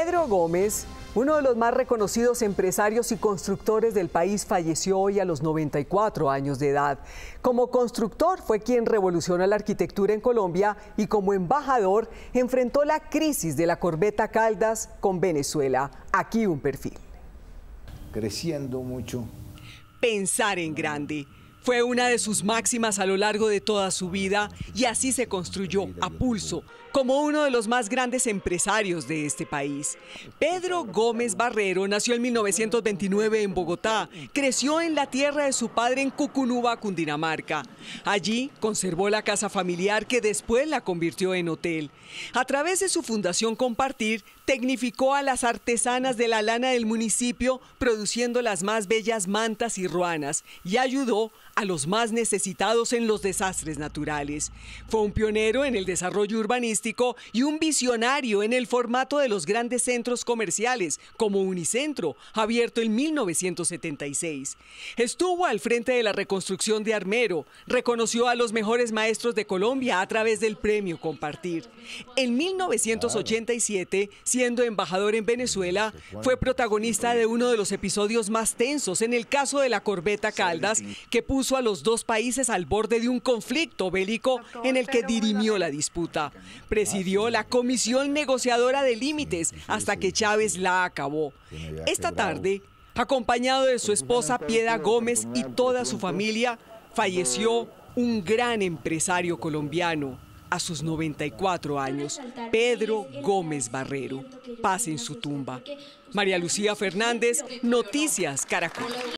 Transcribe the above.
Pedro Gómez, uno de los más reconocidos empresarios y constructores del país, falleció hoy a los 94 años de edad. Como constructor fue quien revolucionó la arquitectura en Colombia y como embajador enfrentó la crisis de la corbeta Caldas con Venezuela. Aquí un perfil. Creciendo mucho. Pensar en grande fue una de sus máximas a lo largo de toda su vida y así se construyó a pulso como uno de los más grandes empresarios de este país. Pedro Gómez Barrero nació en 1929 en Bogotá, creció en la tierra de su padre en Cucunuba, Cundinamarca. Allí conservó la casa familiar que después la convirtió en hotel. A través de su fundación Compartir, tecnificó a las artesanas de la lana del municipio produciendo las más bellas mantas y ruanas y ayudó a los más necesitados en los desastres naturales. Fue un pionero en el desarrollo urbanístico y un visionario en el formato de los grandes centros comerciales, como Unicentro, abierto en 1976. Estuvo al frente de la reconstrucción de Armero, reconoció a los mejores maestros de Colombia a través del premio Compartir. En 1987, siendo embajador en Venezuela, fue protagonista de uno de los episodios más tensos en el caso de la corbeta Caldas, que puso a los dos países al borde de un conflicto bélico en el que dirimió la disputa. Presidió la comisión negociadora de límites hasta que Chávez la acabó. Esta tarde, acompañado de su pues esposa Piedra Gómez y toda su familia, falleció un gran empresario colombiano a sus 94 años, Pedro Gómez Barrero. Paz en su tumba. María Lucía Fernández, Noticias Caracol.